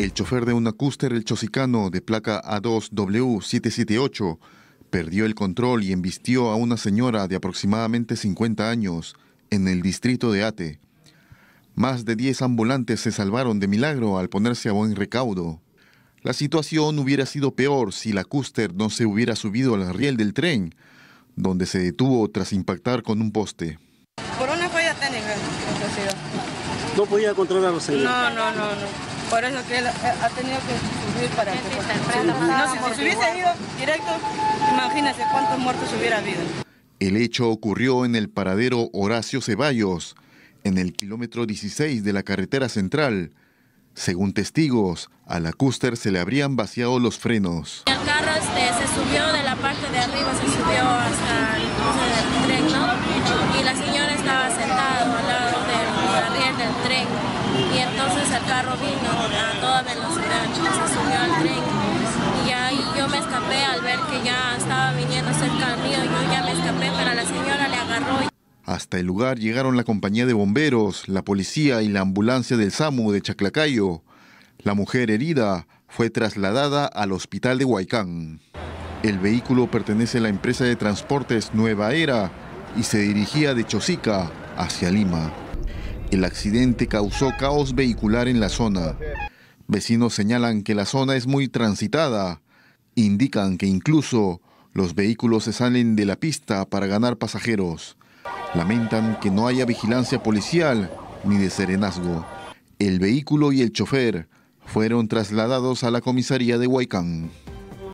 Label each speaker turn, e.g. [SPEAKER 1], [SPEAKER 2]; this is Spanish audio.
[SPEAKER 1] El chofer de una cúster, el chosicano, de placa A2W778, perdió el control y embistió a una señora de aproximadamente 50 años en el distrito de Ate. Más de 10 ambulantes se salvaron de milagro al ponerse a buen recaudo. La situación hubiera sido peor si la cúster no se hubiera subido al riel del tren, donde se detuvo tras impactar con un poste.
[SPEAKER 2] Por una falla técnica,
[SPEAKER 1] No podía controlar señor. no,
[SPEAKER 2] no, no. Por eso que él eh, ha tenido que subir para que... No, si, se ah, hubiese ido directo, imagínese cuántos muertos hubiera habido.
[SPEAKER 1] El hecho ocurrió en el paradero Horacio Ceballos, en el kilómetro 16 de la carretera central. Según testigos, a la Custer se le habrían vaciado los frenos.
[SPEAKER 2] El carro este, se subió de la parte de arriba, se subió hasta el tren, ¿no? Y la señora estaba sentada. y al estaba la
[SPEAKER 1] Hasta el lugar llegaron la compañía de bomberos, la policía y la ambulancia del SAMU de Chaclacayo. La mujer herida fue trasladada al hospital de Huaycán. El vehículo pertenece a la empresa de transportes Nueva Era y se dirigía de Chosica hacia Lima. El accidente causó caos vehicular en la zona. Vecinos señalan que la zona es muy transitada. Indican que incluso los vehículos se salen de la pista para ganar pasajeros. Lamentan que no haya vigilancia policial ni de serenazgo. El vehículo y el chofer fueron trasladados a la comisaría de Huaycán.